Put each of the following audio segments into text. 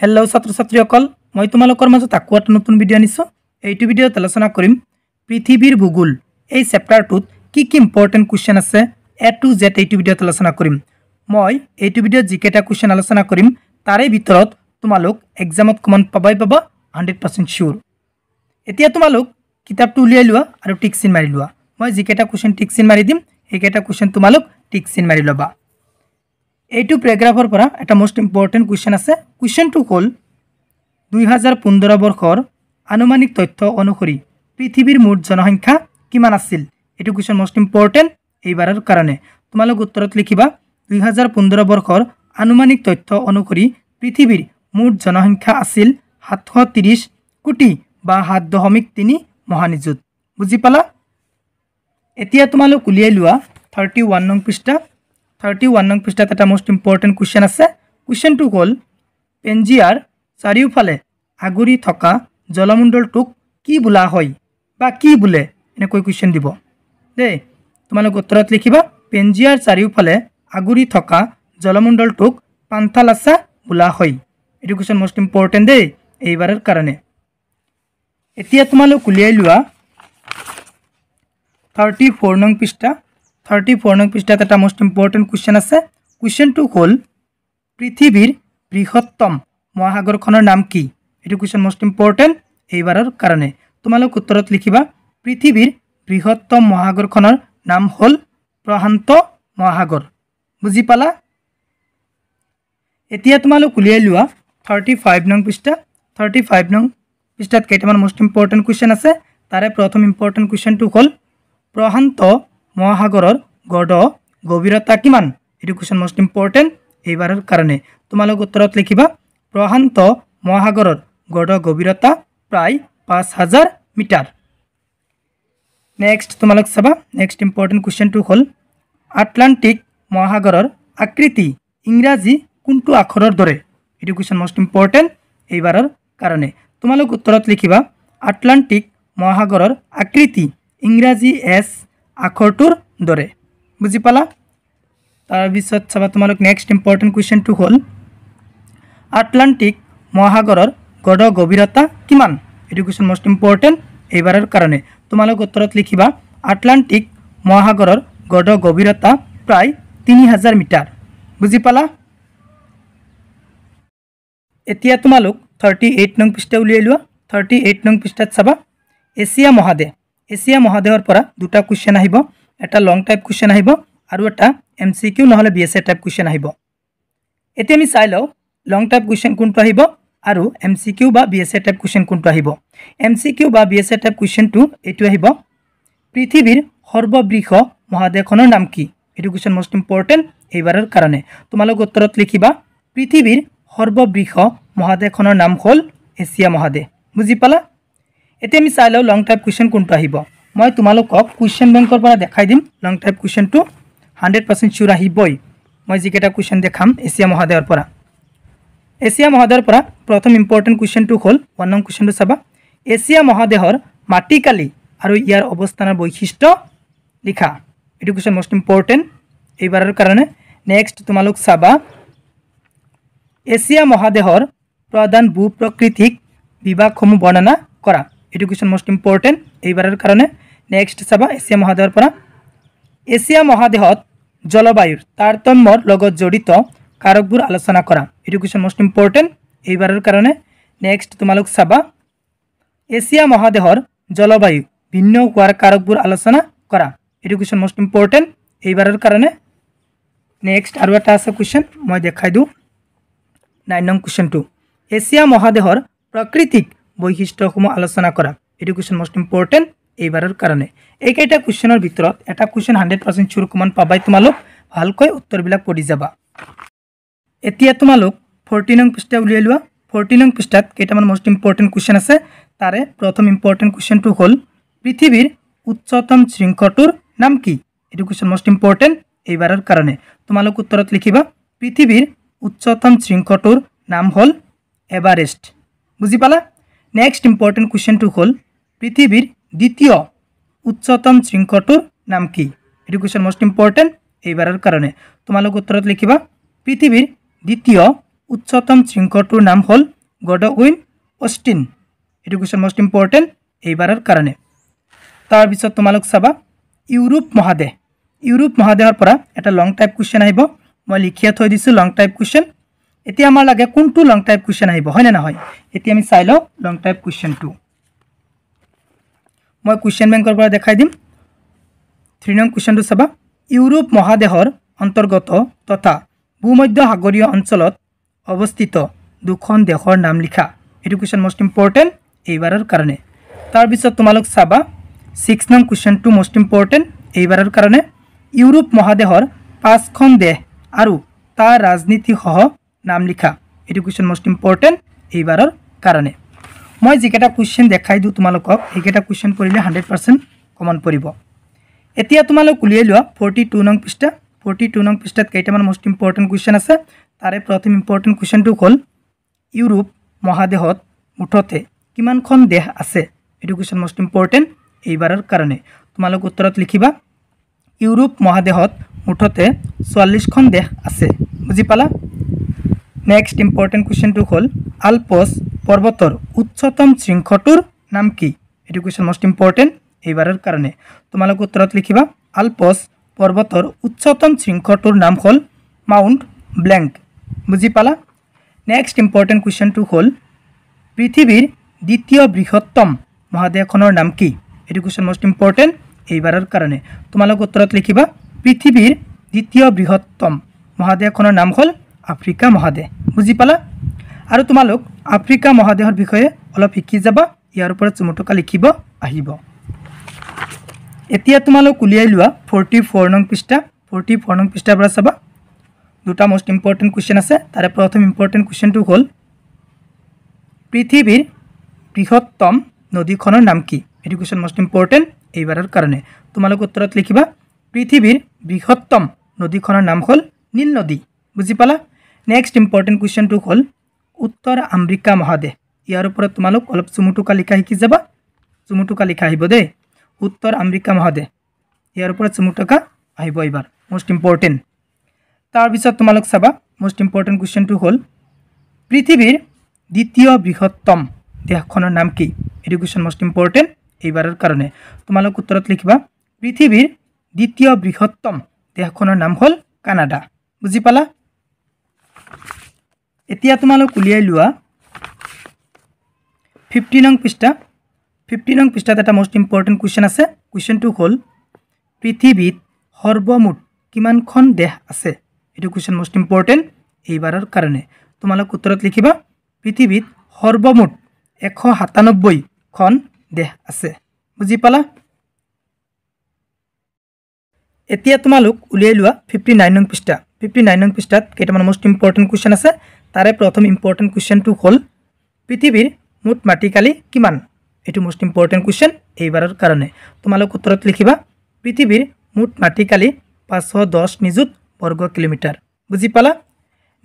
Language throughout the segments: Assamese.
হেল্ল' ছাত্ৰ ছাত্ৰীসকল মই তোমালোকৰ মাজত আকৌ এটা নতুন ভিডিঅ' আনিছোঁ এইটো ভিডিঅ'ত আলোচনা কৰিম পৃথিৱীৰ ভূগোল এই চেপ্টাৰটোত কি কি ইম্পৰ্টেণ্ট কুৱেশ্যন আছে এ টু জেড এইটো ভিডিঅ'ত আলোচনা কৰিম মই এইটো ভিডিঅ'ত যিকেইটা কুৱেশ্যন আলোচনা কৰিম তাৰে ভিতৰত তোমালোক এক্সামত কমন পাবই পাবা হাণ্ড্ৰেড পাৰ্চেণ্ট চিয়'ৰ এতিয়া তোমালোক কিতাপটো উলিয়াই লোৱা আৰু টিক চিন মাৰি লোৱা মই যিকেইটা কুৱেশ্যন টিক চিন মাৰি দিম সেইকেইটা কুৱেশ্যন তোমালোক টিক চিন মাৰি ল'বা এইটো পেৰেগ্ৰাফৰ পৰা এটা মষ্ট ইম্পৰ্টেণ্ট কুৱেশ্যন আছে কুৱেশ্যনটো হ'ল দুহেজাৰ পোন্ধৰ বৰ্ষৰ আনুমানিক তথ্য অনুসৰি পৃথিৱীৰ মুঠ জনসংখ্যা কিমান আছিল এইটো কুৱেশ্যন মষ্ট ইম্পৰ্টেণ্ট এইবাৰৰ কাৰণে তোমালোক উত্তৰত লিখিবা দুহেজাৰ পোন্ধৰ বৰ্ষৰ আনুমানিক তথ্য অনুসৰি পৃথিৱীৰ মুঠ জনসংখ্যা আছিল সাতশ ত্ৰিছ কোটি বা সাত দশমিক তিনি মহানিযুত বুজি পালা এতিয়া তোমালোক উলিয়াই লোৱা থাৰ্টি ওৱান নং পৃষ্ঠা থাৰ্টি ওৱান নং পৃষ্ঠাত এটা মষ্ট ইম্পৰ্টেণ্ট কুৱেশ্যন আছে কুৱেশ্যনটো হ'ল পেঞ্জিয়াৰ চাৰিওফালে আগুৰি থকা জলমণ্ডলটোক কি বোলা হয় বা কি বোলে এনেকৈ কুৱেশ্যন দিব দেই তোমালোক উত্তৰত লিখিবা পেঞ্জিয়াৰ চাৰিওফালে আগুৰি থকা জলমণ্ডলটোক পান্থালাচা বোলা হয় এইটো কুৱেশ্যন মষ্ট ইম্পৰ্টেণ্ট দেই এইবাৰৰ কাৰণে এতিয়া তোমালোক উলিয়াই লোৱা থাৰ্টি ফ'ৰ নং পৃষ্ঠা থাৰ্টি ফ'ৰ নং পৃষ্ঠাত এটা মষ্ট ইম্পৰ্টেণ্ট কুৱেশ্যন আছে কুৱেশ্যনটো হ'ল পৃথিৱীৰ বৃহত্তম মহাসাগৰখনৰ নাম কি এইটো কুৱেশ্যন মষ্ট ইম্পৰ্টেণ্ট এইবাৰৰ কাৰণে তোমালোক উত্তৰত লিখিবা পৃথিৱীৰ বৃহত্তম মহাসাগৰখনৰ নাম হ'ল প্ৰশান্ত মহাসাগৰ বুজি পালা এতিয়া তোমালোক উলিয়াই লোৱা থাৰ্টি ফাইভ নং পৃষ্ঠা থাৰ্টি ফাইভ নং পৃষ্ঠাত কেইটামান মষ্ট ইম্পৰ্টেণ্ট কুৱেশ্যন আছে তাৰে প্ৰথম ইম্পৰ্টেণ্ট কুৱেশ্যনটো হ'ল প্ৰশান্ত মহাসাগৰৰ গড় গভীৰতা কিমান এইটো কুৱেশ্যন মষ্ট ইম্পৰ্টেণ্ট এইবাৰৰ কাৰণে তোমালোক উত্তৰত লিখিবা প্ৰশান্ত মহাসাগৰৰ গড় গভীৰতা প্ৰায় পাঁচ হাজাৰ মিটাৰ নেক্সট তোমালোক চাবা নেক্সট ইম্পৰ্টেণ্ট কুৱেশ্যনটো হ'ল আটলাণ্টিক মহাসাগৰৰ আকৃতি ইংৰাজী কোনটো আখৰৰ দৰে এইটো কুৱেশ্যন মষ্ট ইম্পৰ্টেণ্ট এইবাৰৰ কাৰণে তোমালোক উত্তৰত লিখিবা আটলাণ্টিক মহাসাগৰৰ আকৃতি ইংৰাজী এছ আখৰটোৰ দৰে বুজি পালা তাৰপিছত চাবা তোমালোক নেক্সট ইম্পৰ্টেণ্ট কুৱেশ্যনটো হ'ল আটলাণ্টিক মহাসাগৰৰ গড় গভীৰতা কিমান এইটো কুৱেশ্যন মষ্ট ইম্পৰ্টেণ্ট এইবাৰৰ কাৰণে তোমালোক উত্তৰত লিখিবা আটলাণ্টিক মহাসাগৰৰ গড় গভীৰতা প্ৰায় তিনি হাজাৰ মিটাৰ বুজি পালা এতিয়া তোমালোক থাৰ্টি এইট নং পৃষ্ঠা উলিয়াই লোৱা থাৰ্টি এইট নং পৃষ্ঠাত চাবা এছিয়া মহাদেশ এছিয়া মহাদেশৰ পৰা দুটা কুৱেশ্যন আহিব এটা লং টাইপ কুৱেশ্যন আহিব আৰু এটা এম চি কিউ নহ'লে V S A type question আহিব এতিয়া আমি চাই লওঁ লং টাইপ কুৱেশ্যন কোনটো আহিব আৰু এম চি কিউ বা V S A type question কোনটো আহিব এম চি কিউ বা বি এছ এ টাইপ কুৱেশ্যনটো এইটো আহিব পৃথিৱীৰ সৰ্ববৃহ মহাদেশখনৰ নাম কি এইটো কুৱেশ্যন মষ্ট ইম্পৰ্টেণ্ট এইবাৰৰ কাৰণে তোমালোক উত্তৰত লিখিবা পৃথিৱীৰ সৰ্ববৃহ মহাদেশখনৰ নাম হ'ল এছিয়া মহাদেশ বুজি পালা এতিয়া আমি চাই লওঁ লং টাইপ কুৱেশ্যন কোনটো আহিব মই তোমালোকক কুৱেশ্যন বেংকৰ পৰা দেখাই দিম লং টাইপ কুৱেশ্যনটো হাণ্ড্ৰেড পাৰ্চেণ্ট চিয়'ৰ আহিবই মই যিকেইটা কুৱেশ্যন দেখাম এছিয়া মহাদয়ৰ পৰা এছিয়া মহাদয়ৰ পৰা প্ৰথম ইম্পৰ্টেণ্ট কুৱেশ্যনটো হ'ল ওৱান নং কুৱেশ্যনটো চাবা এছিয়া মহাদেশৰ মাটিকালি আৰু ইয়াৰ অৱস্থানৰ বৈশিষ্ট্য লিখা এইটো কুৱেশ্যন মষ্ট ইম্পৰ্টেণ্ট এইবাৰৰ কাৰণে নেক্সট তোমালোক চাবা এছিয়া মহাদেহৰ প্ৰধান ভূ প্ৰকৃতিক বিভাগসমূহ বৰ্ণনা কৰা এইটো কুৱেশ্যন মষ্ট ইম্পৰ্টেণ্ট এইবাৰৰ কাৰণে নেক্সট চাবা এছিয়া মহাদেহৰ পৰা এছিয়া মহাদেহত জলবায়ুৰ তাৰতম্যৰ লগত জড়িত কাৰকবোৰ আলোচনা কৰা এইটো কুৱেশ্যন মষ্ট ইম্পৰ্টেণ্ট এইবাৰৰ কাৰণে নেক্সট তোমালোক চাবা এছিয়া মহাদেহৰ জলবায়ু ভিন্ন হোৱাৰ কাৰকবোৰ আলোচনা কৰা এইটো কুৱেশ্যন মষ্ট ইম্পৰ্টেণ্ট এইবাৰৰ কাৰণে নেক্সট আৰু এটা আছে কুৱেশ্যন মই দেখাই দিওঁ নাইন নং কুৱেশ্যনটো এছিয়া মহাদেহৰ প্ৰাকৃতিক বৈশিষ্ট্যসমূহ আলোচনা কৰা এইটো কুৱেশ্যন মষ্ট ইম্পৰ্টেণ্ট এইবাৰৰ কাৰণে এইকেইটা কুৱেশ্যনৰ ভিতৰত এটা কুৱেশ্যন হাণ্ড্ৰেড পাৰ্চেণ্ট চুৰ কমান পাবাই তোমালোক ভালকৈ উত্তৰবিলাক পঢ়ি যাবা এতিয়া তোমালোক ফৰ্টি নং পৃষ্ঠা উলিয়াই লোৱা ফৰ্টি নং পৃষ্ঠাত কেইটামান মষ্ট ইম্পৰ্টেণ্ট কুৱেশ্যন আছে তাৰে প্ৰথম ইম্পৰ্টেণ্ট কুৱেশ্যনটো হ'ল পৃথিৱীৰ উচ্চতম শৃংখটোৰ নাম কি এইটো কুৱেশ্যন মষ্ট ইম্পৰ্টেণ্ট এইবাৰৰ কাৰণে তোমালোক উত্তৰত লিখিবা পৃথিৱীৰ উচ্চতম শৃংখটোৰ নাম হ'ল এভাৰেষ্ট বুজি পালা নেক্সট ইম্পৰ্টেণ্ট কুৱেশ্যনটো হ'ল পৃথিৱীৰ দ্বিতীয় উচ্চতম শৃংখটোৰ নাম কি এইটো কুৱেশ্যন মষ্ট ইম্পৰ্টেণ্ট এইবাৰৰ কাৰণে তোমালোক উত্তৰত লিখিবা পৃথিৱীৰ দ্বিতীয় উচ্চতম শৃংখটোৰ নাম হ'ল গড উইন অষ্টিন এইটো কুৱেশ্যন মষ্ট ইম্পৰ্টেণ্ট এইবাৰৰ কাৰণে তাৰপিছত তোমালোক চাবা ইউৰোপ মহাদেশ ইউৰোপ মহাদেশৰ পৰা এটা লং টাইপ কুৱেশ্যন আহিব মই লিখিয়ে থৈ দিছোঁ লং টাইপ কুৱেশ্যন এতিয়া আমাৰ লাগে কোনটো লং টাইপ কুৱেশ্যন আহিব হয়নে নহয় এতিয়া আমি চাই লওঁ লং টাইপ কুৱেশ্যনটো মই কুৱেশ্যন বেংকৰ পৰা দেখাই দিম থ্ৰী নং কুৱেশ্যনটো চাবা ইউৰোপ মহাদেশৰ অন্তৰ্গত তথা ভূমধ্য সাগৰীয় অঞ্চলত অৱস্থিত দুখন দেশৰ নাম লিখা এইটো কুৱেশ্যন মষ্ট ইম্পৰ্টেণ্ট এইবাৰৰ কাৰণে তাৰপিছত তোমালোক চাবা ছিক্স নং কুৱেশ্যনটো মষ্ট ইম্পৰ্টেণ্ট এইবাৰৰ কাৰণে ইউৰোপ মহাদেশৰ পাঁচখন দেশ আৰু তাৰ ৰাজনীতিসহ নাম লিখা এইটো কুৱেশ্যন মষ্ট ইম্পৰ্টেণ্ট এইবাৰৰ কাৰণে মই যিকেইটা কুৱেশ্যন দেখাই দিওঁ তোমালোকক সেইকেইটা কুৱেশ্যন কৰিলে হাণ্ড্ৰেড পাৰ্চেণ্ট কমন পৰিব এতিয়া তোমালোক উলিয়াই লোৱা ফৰ্টি টু নং পৃষ্ঠা ফৰ্টি টু নং পৃষ্ঠাত কেইটামান মষ্ট ইম্পৰ্টেণ্ট কুৱেশ্যন আছে তাৰে প্ৰথম ইম্পৰ্টেণ্ট কুৱেশ্যনটো হ'ল ইউৰোপ মহাদেশত মুঠতে কিমানখন দেশ আছে এইটো কুৱেশ্যন মষ্ট ইম্পৰ্টেণ্ট এইবাৰৰ কাৰণে তোমালোক উত্তৰত লিখিবা ইউৰোপ মহাদেশত মুঠতে চৌৰাল্লিছখন দেশ আছে বুজি পালা নেক্সট ইম্পৰ্টেণ্ট কুৱেশ্যনটো হ'ল আলপছ পৰ্বতৰ উচ্চতম শৃংখটোৰ নাম কি এইটো কুৱেশ্যন মষ্ট ইম্পৰ্টেণ্ট এইবাৰৰ কাৰণে তোমালোক উত্তৰত লিখিবা আলপছ পৰ্বতৰ উচ্চতম শৃংখটোৰ নাম হ'ল মাউণ্ট ব্লেংক বুজি পালা নেক্সট ইম্পৰ্টেণ্ট কুৱেশ্যনটো হ'ল পৃথিৱীৰ দ্বিতীয় বৃহত্তম মহাদেশখনৰ নাম কি এইটো কুৱেশ্যন মষ্ট ইম্পৰ্টেণ্ট এইবাৰৰ কাৰণে তোমালোক উত্তৰত লিখিবা পৃথিৱীৰ দ্বিতীয় বৃহত্তম মহাদেশখনৰ নাম হ'ল আফ্ৰিকা মহাদেশ বুজি পালা আৰু তোমালোক আফ্ৰিকা মহাদেশৰ বিষয়ে অলপ শিকি যাবা ইয়াৰ ওপৰত চুমুটকা লিখিব আহিব এতিয়া তোমালোক উলিয়াই লোৱা ফৰ্টি ফ'ৰ নং পৃষ্ঠা ফৰ্টি ফ'ৰ নং পৃষ্ঠাৰ পৰা চাবা দুটা মষ্ট ইম্পৰ্টেণ্ট কুৱেশ্যন আছে তাৰে প্ৰথম ইম্পৰ্টেণ্ট কুৱেশ্যনটো হ'ল পৃথিৱীৰ বৃহত্তম নদীখনৰ নাম কি এইটো কুৱেশ্যন মষ্ট ইম্পৰ্টেণ্ট এইবাৰৰ কাৰণে তোমালোক উত্তৰত লিখিবা পৃথিৱীৰ বৃহত্তম নদীখনৰ নাম হ'ল নীল নদী বুজি পালা নেক্সট ইম্পৰ্টেণ্ট কুৱেশ্যনটো হ'ল উত্তৰ আমেৰিকা মহাদেশ ইয়াৰ ওপৰত তোমালোক অলপ চুমুটোকা লিখা শিকি যাবা চুমুটোকা লিখা আহিব দেই উত্তৰ আমেৰিকা মহাদেশ ইয়াৰ ওপৰত চুমুটোকা আহিব এইবাৰ মষ্ট ইম্পৰ্টেণ্ট তাৰপিছত তোমালোক চাবা মষ্ট ইম্পৰ্টেণ্ট কুৱেশ্যনটো হ'ল পৃথিৱীৰ দ্বিতীয় বৃহত্তম দেশখনৰ নাম কি এইটো কুৱেশ্যন মষ্ট ইম্পৰ্টেণ্ট এইবাৰৰ কাৰণে তোমালোক উত্তৰত লিখিবা পৃথিৱীৰ দ্বিতীয় বৃহত্তম দেশখনৰ নাম হ'ল কানাডা বুজি পালা এতিয়া তোমালোক উলিয়াই লোৱা ফিফটি নং পৃষ্ঠা ফিফটি নং পৃষ্ঠাত এটা মষ্ট ইম্পৰ্টেণ্ট কুৱেশ্যন আছে কুৱেশ্যনটো হ'ল পৃথিৱীত সৰ্বমুঠ কিমানখন দেহ আছে এইটো কুৱেশ্যন মষ্ট ইম্পৰ্টেণ্ট এইবাৰৰ কাৰণে তোমালোক উত্তৰত লিখিবা পৃথিৱীত সৰ্বমুঠ এশ সাতানব্বৈখন দেহ আছে বুজি পালা এতিয়া তোমালোক উলিয়াই লোৱা ফিফটি নাইন নং পৃষ্ঠা ফিফটি নাইন নং পৃষ্ঠাত কেইটামান মষ্ট ইম্পৰ্টেণ্ট কুৱেশ্যন আছে তাৰে প্ৰথম ইম্পৰ্টেণ্ট কুৱেশ্যনটো হ'ল পৃথিৱীৰ মুঠ মাটিকালি কিমান এইটো মষ্ট ইম্পৰ্টেণ্ট কুৱেশ্যন এইবাৰৰ কাৰণে তোমালোক উত্তৰত লিখিবা পৃথিৱীৰ মুঠ মাটিকালি পাঁচশ দহ নিযুত বৰ্গ কিলোমিটাৰ বুজি পালা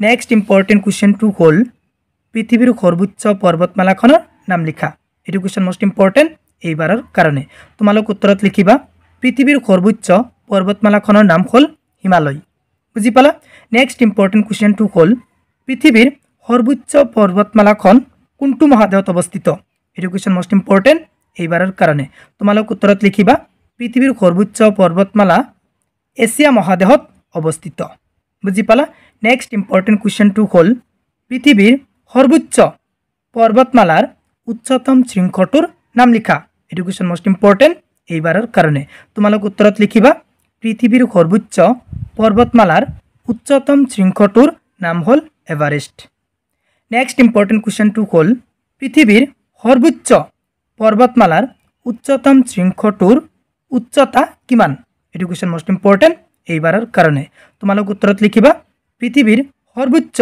নেক্সট ইম্পৰ্টেণ্ট কুৱেশ্যনটো হ'ল পৃথিৱীৰ সৰ্বোচ্চ পৰ্বতমালাখনৰ নাম লিখা এইটো কুৱেশ্যন মষ্ট ইম্পৰ্টেণ্ট এইবাৰৰ কাৰণে তোমালোক উত্তৰত লিখিবা পৃথিৱীৰ সৰ্বোচ্চ পৰ্বতমালাখনৰ নাম হ'ল হিমালয় বুজি পালা নেক্সট ইম্পৰ্টেণ্ট কুৱেশ্যনটো হ'ল পৃথিৱীৰ সৰ্বোচ্চ পৰ্বতমালাখন কোনটো মহাদেহত অৱস্থিত এইটো কুৱেশ্যন মষ্ট ইম্পৰ্টেণ্ট এইবাৰৰ কাৰণে তোমালোক উত্তৰত লিখিবা পৃথিৱীৰ সৰ্বোচ্চ পৰ্বতমালা এছিয়া মহাদেহত অৱস্থিত বুজি পালা নেক্সট ইম্পৰ্টেণ্ট কুৱেশ্যনটো হ'ল পৃথিৱীৰ সৰ্বোচ্চ পৰ্বতমালাৰ উচ্চতম শৃংখলটোৰ নাম লিখা এইটো কুৱেশ্যন মষ্ট ইম্পৰ্টেণ্ট এইবাৰৰ কাৰণে তোমালোক উত্তৰত লিখিবা পৃথিৱীৰ সৰ্বোচ্চ পৰ্বতমালাৰ উচ্চতম শৃংখলটোৰ নাম হ'ল এভাৰেষ্ট নেক্সট ইম্পৰ্টেণ্ট কুৱেশ্যনটো হ'ল পৃথিৱীৰ সৰ্বোচ্চ পৰ্বতমালাৰ উচ্চতম শৃংখটোৰ উচ্চতা কিমান এইটো কুৱেশ্যন মষ্ট ইম্পৰ্টেণ্ট এইবাৰৰ কাৰণে তোমালোক উত্তৰত লিখিবা পৃথিৱীৰ সৰ্বোচ্চ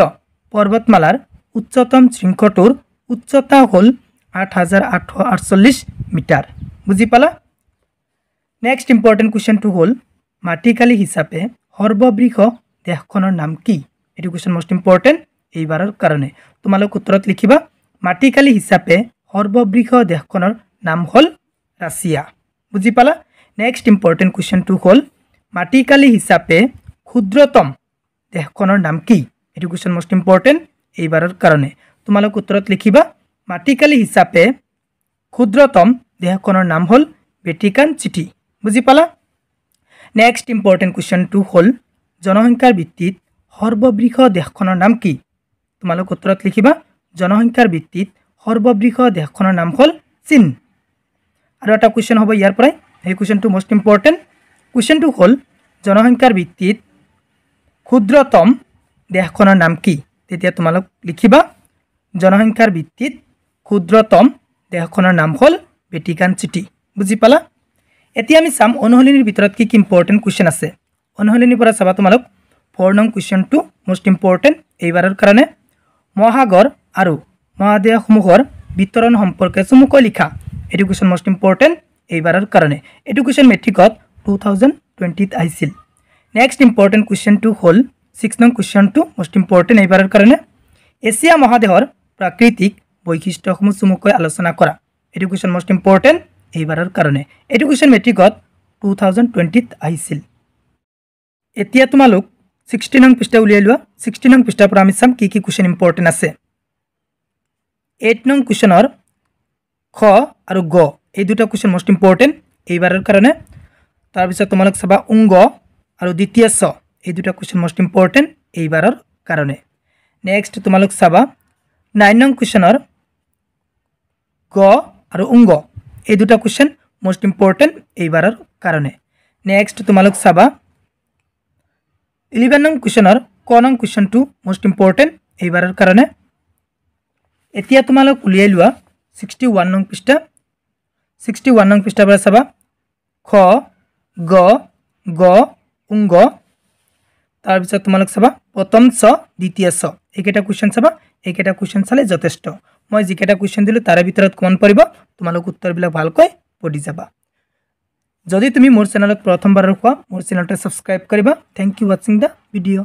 পৰ্বতমালাৰ উচ্চতম শৃংখটোৰ উচ্চতা হ'ল আঠ হাজাৰ আঠশ আঠচল্লিছ মিটাৰ বুজি পালা নেক্সট ইম্পৰ্টেণ্ট কুৱেশ্যনটো হ'ল মাটিকালি হিচাপে সৰ্ববৃহ দেশখনৰ নাম কি এইটো কুৱেশ্যন মষ্ট ইম্পৰ্টেণ্ট এইবাৰৰ কাৰণে তোমালোক উত্তৰত লিখিবা মাটিকালি হিচাপে সৰ্ববৃহৎ দেশখনৰ নাম হ'ল ৰাছিয়া বুজি পালা নেক্সট ইম্পৰ্টেণ্ট কুৱেশ্যনটো হ'ল মাটিকালি হিচাপে ক্ষুদ্ৰতম দেশখনৰ নাম কি এইটো কুৱেশ্যন মষ্ট ইম্পৰ্টেণ্ট এইবাৰৰ কাৰণে তোমালোক উত্তৰত লিখিবা মাটিকালি হিচাপে ক্ষুদ্ৰতম দেশখনৰ নাম হ'ল ভেটিকান চিটি বুজি পালা নেক্সট ইম্পৰ্টেণ্ট কুৱেশ্যনটো হ'ল জনসংখ্যাৰ ভিত্তিত সৰ্ববৃহৎ দেশখনৰ নাম কি তোমালোক উত্তৰত লিখিবা জনসংখ্যাৰ ভিত্তিত সৰ্ববৃহৎ দেশখনৰ নাম হ'ল চীন আৰু এটা কুৱেশ্যন হ'ব ইয়াৰ পৰাই সেই কুৱেশ্যনটো মষ্ট ইম্পৰ্টেণ্ট কুৱেশ্যনটো হ'ল জনসংখ্যাৰ ভিত্তিত ক্ষুদ্ৰতম দেশখনৰ নাম কি তেতিয়া তোমালোক লিখিবা জনসংখ্যাৰ ভিত্তিত ক্ষুদ্ৰতম দেশখনৰ নাম হ'ল ভেটিকান চিটি বুজি পালা এতিয়া আমি চাম অনুশীলিনীৰ ভিতৰত কি কি ইম্পৰ্টেণ্ট কুৱেশ্যন আছে অনুশীলিনীৰ পৰা চাবা তোমালোক ফৰ নং কুৱেশ্যনটো মষ্ট ইম্পৰ্টেণ্ট এইবাৰৰ কাৰণে মহাগৰ আৰু মহাদেয়সমূহৰ বিতৰণ সম্পৰ্কে চমুকৈ লিখা এইটো কুৱেশ্যন মষ্ট ইম্পৰ্টেণ্ট এইবাৰৰ কাৰণে এইটো কুৱেশ্যন মেট্ৰিকত টু থাউজেণ্ড টুৱেণ্টিত আহিছিল নেক্সট ইম্পৰ্টেণ্ট কুৱেশ্যনটো হ'ল ছিক্স নং কুৱেশ্যনটো মষ্ট ইম্পৰ্টেণ্ট এইবাৰৰ কাৰণে এছিয়া মহাদেহৰ প্ৰাকৃতিক বৈশিষ্ট্যসমূহ চমুকৈ আলোচনা কৰা এইটো কুৱেশ্যন মষ্ট ইম্পৰ্টেণ্ট এইবাৰৰ কাৰণে এইটো কুৱেশ্যন মেট্ৰিকত টু থাউজেণ্ড টুৱেণ্টিত আহিছিল এতিয়া তোমালোক ছিক্সটি নং পৃষ্ঠা উলিয়াই লোৱা ছিক্সটি নং পৃষ্ঠাৰ পৰা আমি চাম কি কি কুৱেশ্যন ইম্পৰ্টেণ্ট আছে এইট নং কুৱেশ্যনৰ খ আৰু গ এই দুটা কুৱেশ্যন মষ্ট ইম্পৰ্টেণ্ট এইবাৰৰ কাৰণে তাৰপিছত তোমালোক চাবা উংগ আৰু দ্বিতীয় স এই দুটা কুৱেশ্যন মষ্ট ইম্পৰ্টেণ্ট এইবাৰৰ কাৰণে নেক্সট তোমালোক চাবা নাইন নং কুৱেশ্যনৰ গ আৰু উংগ এই দুটা কুৱেশ্যন মষ্ট ইম্পৰ্টেণ্ট এইবাৰৰ কাৰণে নেক্সট তোমালোক চাবা ইলেভেন নং কুৱেশ্যনৰ ক নং কুৱেশ্যনটো মষ্ট ইম্পৰ্টেণ্ট এইবাৰৰ কাৰণে এতিয়া তোমালোক উলিয়াই লোৱা ছিক্সটি ওৱান নং পৃষ্ঠা ছিক্সটি ওৱান নং পৃষ্ঠাৰ পৰা চাবা খ গ গ উংগ তাৰপিছত তোমালোক চাবা প্ৰথম চ দ্বিতীয় চ এইকেইটা কুৱেশ্যন চাবা এইকেইটা কুৱেশ্যন চালে যথেষ্ট মই যিকেইটা কুৱেশ্যন দিলোঁ তাৰে ভিতৰত কমন পৰিব তোমালোক উত্তৰবিলাক ভালকৈ পঢ়ি যাবা যদি তুমি মোর চ্যানেলক প্রথমবার ৰকু মোর চ্যানেলটো সাবস্ক্রাইব কৰিব thank you watching the video